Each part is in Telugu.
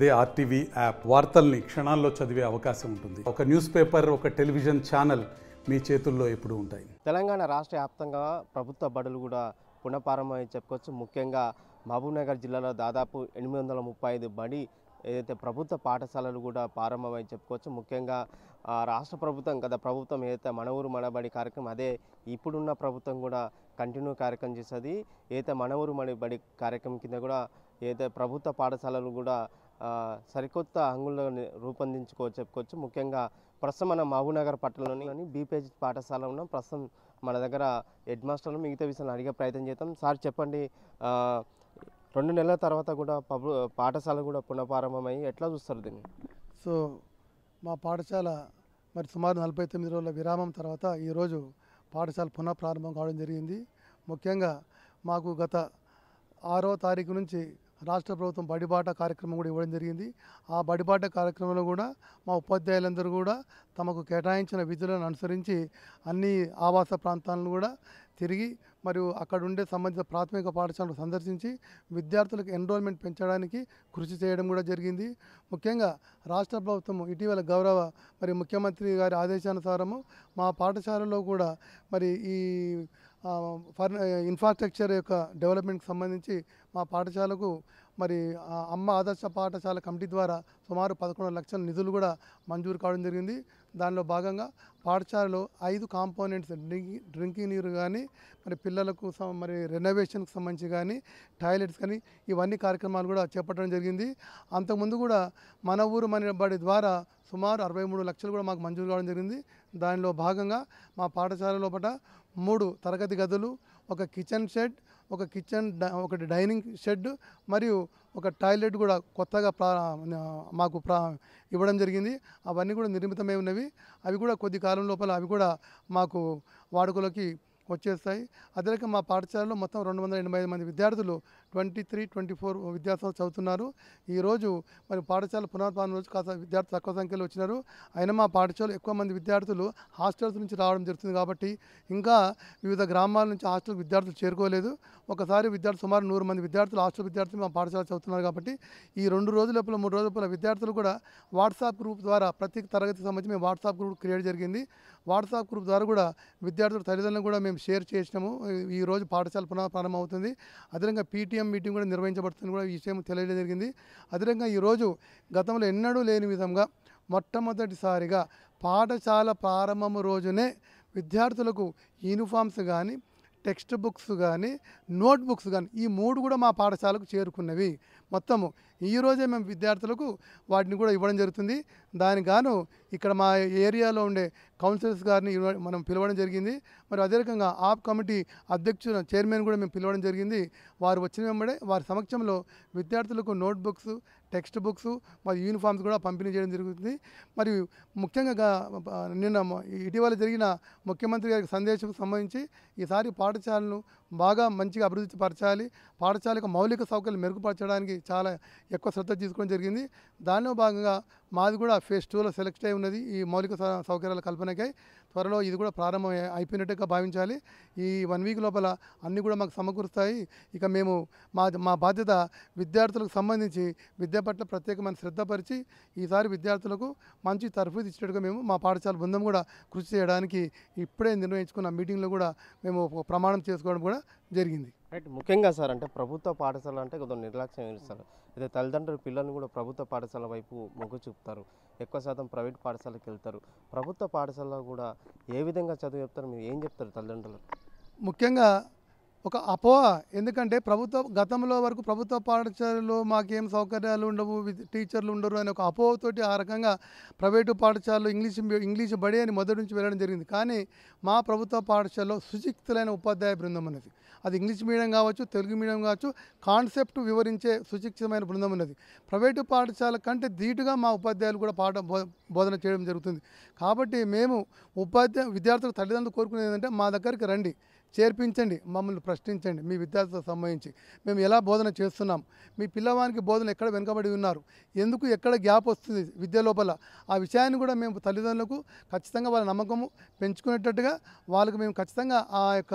అదే ఆర్టీవీ యాప్ వార్తల్ని క్షణాల్లో చదివే అవకాశం ఉంటుంది ఒక న్యూస్ పేపర్ ఒక టెలివిజన్ ఛానల్ మీ చేతుల్లో ఎప్పుడు ఉంటాయి తెలంగాణ రాష్ట్ర వ్యాప్తంగా ప్రభుత్వ బడులు కూడా పునఃప్రారంభమని చెప్పుకోవచ్చు ముఖ్యంగా మహబూబ్నగర్ జిల్లాలో దాదాపు ఎనిమిది వందల ముప్పై ఐదు బడి ఏదైతే ప్రభుత్వ పాఠశాలలు కూడా ప్రారంభమై చెప్పుకోవచ్చు ముఖ్యంగా రాష్ట్ర ప్రభుత్వం గత ప్రభుత్వం ఏదైతే మన ఊరు మనబడి కార్యక్రమం అదే ఇప్పుడున్న ప్రభుత్వం కూడా కంటిన్యూ కార్యక్రమం చేస్తుంది ఏదైతే మన ఊరు మనబడి కార్యక్రమం కింద కూడా ఏదైతే ప్రభుత్వ పాఠశాలలు కూడా సరికొత్త అంగుళంలో రూపొందించుకో చెప్పుకోవచ్చు ముఖ్యంగా ప్రస్తుతం మన మహబూబ్నగర్ పట్టణంలోని బీపేజ్ పాఠశాల ఉన్నాం ప్రస్తుతం మన దగ్గర హెడ్ మాస్టర్లు మిగతా విషయాలు అడిగే ప్రయత్నం చేద్దాం సార్ చెప్పండి రెండు నెలల తర్వాత కూడా పబ్లు పాఠశాల కూడా పునఃప్రారంభమయ్యి ఎట్లా చూస్తారు దీన్ని సో మా పాఠశాల మరి సుమారు నలభై తొమ్మిది రోజుల విరామం తర్వాత ఈరోజు పాఠశాల పునఃప్రారంభం కావడం జరిగింది ముఖ్యంగా మాకు గత ఆరో తారీఖు నుంచి రాష్ట్ర ప్రభుత్వం బడిబాట కార్యక్రమం కూడా ఇవ్వడం జరిగింది ఆ బడిబాట కార్యక్రమంలో కూడా మా ఉపాధ్యాయులందరూ కూడా తమకు కేటాయించిన విధులను అనుసరించి అన్ని ఆవాస ప్రాంతాలను కూడా తిరిగి మరియు అక్కడ ఉండే సంబంధిత ప్రాథమిక పాఠశాలను సందర్శించి విద్యార్థులకు ఎన్రోల్మెంట్ పెంచడానికి కృషి చేయడం కూడా జరిగింది ముఖ్యంగా రాష్ట్ర ప్రభుత్వం ఇటీవల గౌరవ మరి ముఖ్యమంత్రి గారి ఆదేశానుసారము మా పాఠశాలలో కూడా మరి ఈ ఫర్ ఇన్ఫ్రాస్ట్రక్చర్ యొక్క డెవలప్మెంట్కి సంబంధించి మా పాఠశాలకు మరి అమ్మ ఆదర్శ పాఠశాల కమిటీ ద్వారా సుమారు పదకొండు లక్షల నిధులు కూడా మంజూరు కావడం జరిగింది దానిలో భాగంగా పాఠశాలలో ఐదు కాంపోనెంట్స్ డ్రింకింగ్ డ్రింకింగ్ నీరు కానీ మరి పిల్లలకు మరి రెనోవేషన్కి సంబంధించి కానీ టాయిలెట్స్ కానీ ఇవన్నీ కార్యక్రమాలు కూడా చేపట్టడం జరిగింది అంతకుముందు కూడా మన ఊరు మన బడి ద్వారా సుమారు అరవై మూడు లక్షలు కూడా మాకు మంజూరు కావడం జరిగింది దానిలో భాగంగా మా పాఠశాల లోపల మూడు తరగతి గదులు ఒక కిచెన్ షెడ్ ఒక కిచెన్ ఒకటి డైనింగ్ షెడ్ మరియు ఒక టాయిలెట్ కూడా కొత్తగా ప్రా మాకు ప్రా ఇవ్వడం జరిగింది అవన్నీ కూడా నిర్మితమై ఉన్నవి అవి కూడా కొద్ది కాలం లోపల అవి కూడా మాకు వాడుకలోకి వచ్చేస్తాయి అదే మా పాఠశాలలో మొత్తం రెండు వందల ఎనభై ఐదు మంది విద్యార్థులు ట్వంటీ త్రీ ట్వంటీ ఫోర్ విద్యార్థులు చదువుతున్నారు ఈరోజు మరి పాఠశాల పునరుత్పాదన రోజు కాస్త విద్యార్థులు తక్కువ సంఖ్యలో వచ్చినారు అయినా మా పాఠశాల ఎక్కువ మంది విద్యార్థులు హాస్టల్స్ నుంచి రావడం జరుగుతుంది కాబట్టి ఇంకా వివిధ గ్రామాల నుంచి హాస్టల్ విద్యార్థులు చేరుకోలేదు ఒకసారి విద్యార్థులు సుమారు నూరు మంది విద్యార్థులు హాస్టల్ విద్యార్థులు మా పాఠశాల చదువుతున్నారు కాబట్టి ఈ రెండు రోజుల లోపల మూడు రోజుల లోపల విద్యార్థులు కూడా వాట్సాప్ గ్రూప్ ద్వారా ప్రతి తరగతి సంబంధించి మేము వాట్సాప్ గ్రూప్ క్రియేట్ జరిగింది వాట్సాప్ గ్రూప్ ద్వారా కూడా విద్యార్థుల తల్లిదండ్రులను కూడా మేము షేర్ చేసినాము ఈరోజు పాఠశాల పునః ప్రారంభమవుతుంది అదేవిధంగా పీటీఎం సీఎం మీటింగ్ కూడా నిర్వహించబడుతుంది కూడా ఈ విషయం తెలియడం జరిగింది అదేవిధంగా ఈరోజు గతంలో ఎన్నడూ లేని విధంగా మొట్టమొదటిసారిగా పాఠశాల ప్రారంభం రోజునే విద్యార్థులకు యూనిఫామ్స్ కానీ టెక్స్ట్ బుక్స్ కానీ నోట్ బుక్స్ కానీ ఈ మూడు కూడా మా పాఠశాలకు చేరుకున్నవి మొత్తము ఈరోజే మేము విద్యార్థులకు వాటిని కూడా ఇవ్వడం జరుగుతుంది దానికి గాను ఇక్కడ మా ఏరియాలో ఉండే కౌన్సిలర్స్ గారిని మనం పిలవడం జరిగింది మరి అదే రకంగా ఆప్ కమిటీ అధ్యక్షుల చైర్మన్ కూడా మేము పిలవడం జరిగింది వారు వచ్చిన వెంబడే వారి సమక్షంలో విద్యార్థులకు నోట్ బుక్స్ టెక్స్ట్ బుక్స్ మరియు యూనిఫామ్స్ కూడా పంపిణీ చేయడం జరుగుతుంది మరియు ముఖ్యంగా నిన్న ఇటీవల జరిగిన ముఖ్యమంత్రి గారికి సందేశం సంబంధించి ఈసారి పాఠశాలను బాగా మంచిగా అభివృద్ధి పరచాలి పాఠశాలకు మౌలిక సౌకర్యాలు మెరుగుపరచడానికి చాలా ఎక్కువ శ్రద్ధ తీసుకోవడం జరిగింది దానిలో భాగంగా మాది కూడా ఫేజ్ టూలో సెలెక్ట్ అయి ఉన్నది ఈ మౌలిక సౌకర్యాల కల్పనకై త్వరలో ఇది కూడా ప్రారంభం అయిపోయినట్టుగా భావించాలి ఈ వన్ వీక్ లోపల అన్నీ కూడా మాకు సమకూరుస్తాయి ఇక మేము మా మా బాధ్యత విద్యార్థులకు సంబంధించి విద్య పట్ల ప్రత్యేకమైన శ్రద్ధపరిచి ఈసారి విద్యార్థులకు మంచి తర్ఫీదు ఇచ్చినట్టుగా మేము మా పాఠశాల బృందం కూడా కృషి చేయడానికి ఇప్పుడే నిర్ణయించుకున్న మీటింగ్లో కూడా మేము ప్రమాణం చేసుకోవడం కూడా జరిగింది రైట్ ముఖ్యంగా సార్ అంటే ప్రభుత్వ పాఠశాల అంటే కొంత నిర్లక్ష్యం ఇస్తారు అయితే తల్లిదండ్రులు పిల్లల్ని కూడా ప్రభుత్వ పాఠశాల వైపు మొగ్గు చూపుతారు ఎక్కువ శాతం ప్రైవేట్ పాఠశాలకు వెళ్తారు ప్రభుత్వ పాఠశాలలో కూడా ఏ విధంగా చదువు చెప్తారు మీరు ఏం చెప్తారు తల్లిదండ్రులు ముఖ్యంగా ఒక అపోహ ఎందుకంటే ప్రభుత్వ గతంలో వరకు ప్రభుత్వ పాఠశాలలో మాకేం సౌకర్యాలు ఉండవు టీచర్లు ఉండరు అనే ఒక అపోహతోటి ఆ రకంగా ప్రైవేటు పాఠశాలలో ఇంగ్లీష్ ఇంగ్లీష్ బడి అని మొదటి నుంచి వెళ్ళడం జరిగింది కానీ మా ప్రభుత్వ పాఠశాలలో సుశిక్తులైన ఉపాధ్యాయ బృందం అనేది అది ఇంగ్లీష్ మీడియం కావచ్చు తెలుగు మీడియం కావచ్చు కాన్సెప్ట్ వివరించే సుశిక్షితమైన బృందం ఉన్నది ప్రైవేటు పాఠశాల కంటే ధీటుగా మా ఉపాధ్యాయులు కూడా పాఠ బోధన చేయడం జరుగుతుంది కాబట్టి మేము ఉపాధ్యాయ విద్యార్థులు తల్లిదండ్రులు కోరుకునేది ఏంటంటే మా దగ్గరికి రండి చేర్పించండి మమ్మల్ని ప్రశ్నించండి మీ విద్యార్థులకు సంబంధించి మేము ఎలా బోధన చేస్తున్నాం మీ పిల్లవానికి బోధన ఎక్కడ వెనుకబడి ఉన్నారు ఎందుకు ఎక్కడ గ్యాప్ వస్తుంది విద్య లోపల ఆ విషయాన్ని కూడా మేము తల్లిదండ్రులకు ఖచ్చితంగా వాళ్ళ నమ్మకము పెంచుకునేటట్టుగా వాళ్ళకు మేము ఖచ్చితంగా ఆ యొక్క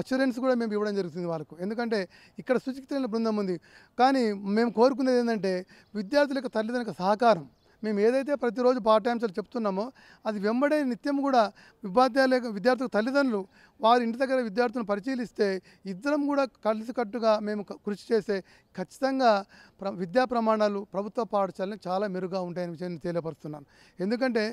అష్యూరెన్స్ కూడా మేము ఇవ్వడం జరుగుతుంది వాళ్ళకు ఎందుకంటే ఇక్కడ సుచిత్రమైన బృందం ఉంది కానీ మేము కోరుకునేది ఏంటంటే విద్యార్థులకు తల్లిదండ్రులకు సహకారం మేము ఏదైతే ప్రతిరోజు పార్ట్ చెప్తున్నామో అది వెంబడే నిత్యం కూడా ఉపాధ్యాయుల విద్యార్థుల తల్లిదండ్రులు వారి ఇంటి దగ్గర విద్యార్థులను పరిశీలిస్తే ఇద్దరం కూడా కలిసికట్టుగా మేము కృషి చేసే ఖచ్చితంగా ప్ర విద్యా ప్రమాణాలు ప్రభుత్వ పాఠశాలలు చాలా మెరుగ్గా ఉంటాయని విషయాన్ని తెలియపరుస్తున్నాను ఎందుకంటే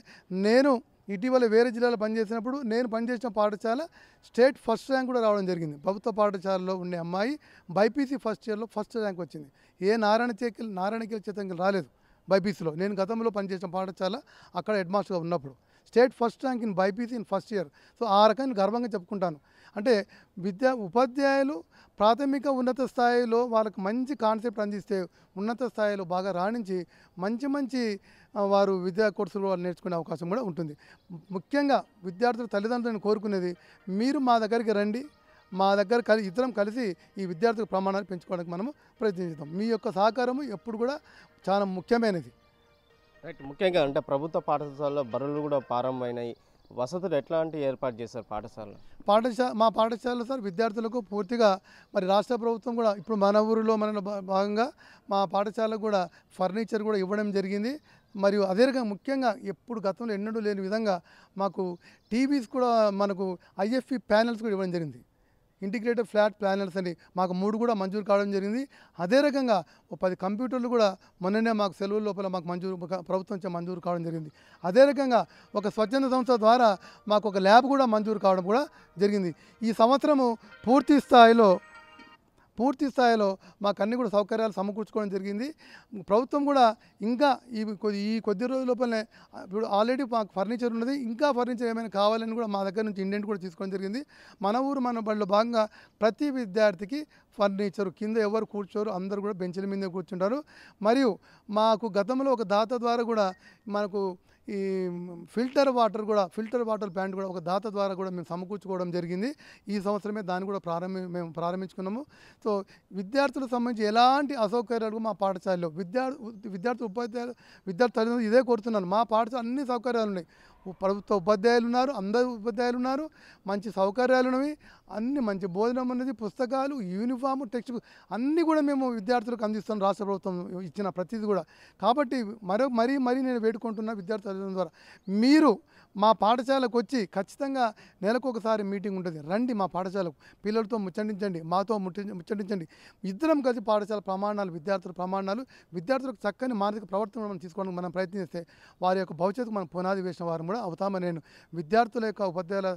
నేను ఇటీవల వేరే జిల్లాలో పనిచేసినప్పుడు నేను పనిచేసిన పాఠశాల స్టేట్ ఫస్ట్ ర్యాంక్ కూడా రావడం జరిగింది ప్రభుత్వ పాఠశాలలో ఉండే అమ్మాయి బైపీసీ ఫస్ట్ ఇయర్లో ఫస్ట్ ర్యాంక్ వచ్చింది ఏ నారాయణ చేకి నారాయణ చేతులు రాలేదు బైపీసీలో నేను గతంలో పనిచేసిన పాఠశాల అక్కడ హెడ్ మాస్టర్గా ఉన్నప్పుడు state first rank in BiPC in first year so ఆ రకంగా గర్వంగా చెప్పుకుంటాను అంటే విద్యా ఉపాధ్యాయులు ప్రాథమిక ఉన్నత స్థాయిలో వాళ్ళకు మంచి కాన్సెప్ట్ అందిస్తే ఉన్నత స్థాయిలో బాగా రాణించి మంచి మంచి వారు విద్యా కోర్సులు నేర్చుకునే అవకాశం కూడా ఉంటుంది ముఖ్యంగా విద్యార్థుల తల్లిదండ్రులను కోరుకునేది మీరు మా దగ్గరికి రండి మా దగ్గర కలి ఇద్దరం కలిసి ఈ విద్యార్థుల ప్రమాణాలు పెంచుకోవడానికి మనము ప్రయత్నిస్తాం మీ యొక్క సహకారము ఎప్పుడు కూడా చాలా ముఖ్యమైనది రైట్ ముఖ్యంగా అంటే ప్రభుత్వ పాఠశాలలో బరువులు కూడా ప్రారంభమైనాయి వసతులు ఎట్లాంటి ఏర్పాటు చేశారు పాఠశాలలో పాఠశాల మా పాఠశాలలో సార్ విద్యార్థులకు పూర్తిగా మరి రాష్ట్ర ప్రభుత్వం కూడా ఇప్పుడు మన ఊరిలో మన భాగంగా మా పాఠశాలకు కూడా ఫర్నిచర్ కూడా ఇవ్వడం జరిగింది మరియు అదే రకంగా ముఖ్యంగా ఎప్పుడు గతంలో ఎన్నడూ లేని విధంగా మాకు టీవీస్ కూడా మనకు ఐఎఫ్పి ప్యానెల్స్ కూడా ఇవ్వడం జరిగింది ఇంటిగ్రేటెడ్ ఫ్లాట్ ప్లానర్స్ అని మాకు మూడు కూడా మంజూరు కావడం జరిగింది అదే రకంగా పది కంప్యూటర్లు కూడా మొన్ననే మాకు సెలవుల లోపల మాకు మంజూరు ప్రభుత్వం మంజూరు కావడం జరిగింది అదే రకంగా ఒక స్వచ్ఛంద సంస్థ ద్వారా మాకు ఒక ల్యాబ్ కూడా మంజూరు కావడం కూడా జరిగింది ఈ సంవత్సరము పూర్తి స్థాయిలో పూర్తి స్థాయిలో మాకు అన్ని కూడా సౌకర్యాలు సమకూర్చుకోవడం జరిగింది ప్రభుత్వం కూడా ఇంకా ఈ ఈ కొద్ది రోజుల లోపలనే ఇప్పుడు ఆల్రెడీ మాకు ఫర్నిచర్ ఉన్నది ఇంకా ఫర్నిచర్ ఏమైనా కావాలని కూడా మా దగ్గర నుంచి ఇండెంట్ కూడా తీసుకోవడం జరిగింది మన ఊరు మన బడిలో భాగంగా ప్రతి విద్యార్థికి ఫర్నిచర్ కింద ఎవరు కూర్చోరు అందరూ కూడా బెంచ్ల మీద కూర్చుంటారు మరియు మాకు గతంలో ఒక దాత ద్వారా కూడా మనకు ఈ ఫిల్టర్ వాటర్ కూడా ఫిల్టర్ వాటర్ ప్లాంట్ కూడా ఒక దాత ద్వారా కూడా మేము సమకూర్చుకోవడం జరిగింది ఈ సంవత్సరమే దాన్ని కూడా ప్రారంభి మేము ప్రారంభించుకున్నాము సో విద్యార్థులకు సంబంధించి ఎలాంటి అసౌకర్యాలు మా పాఠశాలలో విద్యార్థి విద్యార్థి ఉపాధ్యాయులు విద్యార్థి తల్లిదండ్రులు ఇదే కోరుతున్నాను మా పాఠశాల అన్ని సౌకర్యాలు ఉన్నాయి ప్రభుత్వ ఉపాధ్యాయులు ఉన్నారు అందరు ఉపాధ్యాయులు ఉన్నారు మంచి సౌకర్యాలు ఉన్నవి అన్ని మంచి భోజనం ఉన్నది పుస్తకాలు యూనిఫామ్ టెక్స్ట్ బుక్ అన్నీ కూడా మేము విద్యార్థులకు అందిస్తాం రాష్ట్ర ప్రభుత్వం ఇచ్చిన ప్రతిదీ కూడా కాబట్టి మరో మరీ మరీ నేను వేడుకుంటున్నా విద్యార్థుల ద్వారా మీరు మా పాఠశాలకు వచ్చి ఖచ్చితంగా నెలకు ఒకసారి మీటింగ్ ఉంటుంది రండి మా పాఠశాలకు పిల్లలతో ముచ్చటించండి మాతో ముట్టి ముచ్చటించండి ఇద్దరం కలిసి పాఠశాల ప్రమాణాలు విద్యార్థుల ప్రమాణాలు విద్యార్థులకు చక్కని మానసిక ప్రవర్తన మనం తీసుకోవడం మనం ప్రయత్నిస్తే వారి యొక్క భవిష్యత్తు మనం పునాది వేసిన వారు కూడా అవుతామని నేను విద్యార్థుల యొక్క ఉపాధ్యాయుల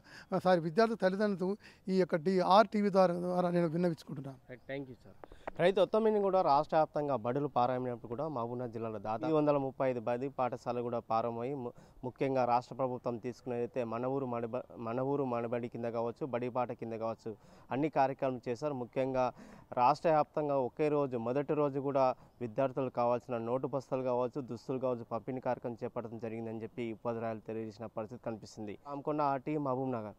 సారీ విద్యార్థుల తల్లిదండ్రులకు ఈ యొక్క డిఆర్టీవీ ద్వారా నేను విన్నవించుకుంటున్నాను థ్యాంక్ యూ సార్ రైతు ఉత్తమిని కూడా రాష్ట్ర వ్యాప్తంగా బడులు పారాయణప్పుడు కూడా మహబూబ్నగర్ జిల్లాలో దాదాపు వందల ముప్పై ఐదు బది పాఠశాలలు కూడా పారమై ముఖ్యంగా రాష్ట్ర ప్రభుత్వం తీసుకున్నదైతే మనవూరు మడబ మనవూరు మనబడి కింద కావచ్చు బడిపాట కింద కావచ్చు అన్ని కార్యక్రమం చేశారు ముఖ్యంగా రాష్ట్ర వ్యాప్తంగా ఒకే రోజు మొదటి రోజు కూడా విద్యార్థులు కావాల్సిన నోటు బస్తులు కావచ్చు దుస్తులు కావచ్చు పంపిణీ కార్యక్రమం చేపట్టడం జరిగిందని చెప్పి ఉపాధ్యాయులు తెలియజేసిన పరిస్థితి కనిపిస్తుంది ఆమెకున్న ఆర్టీ మహబూబ్నగర్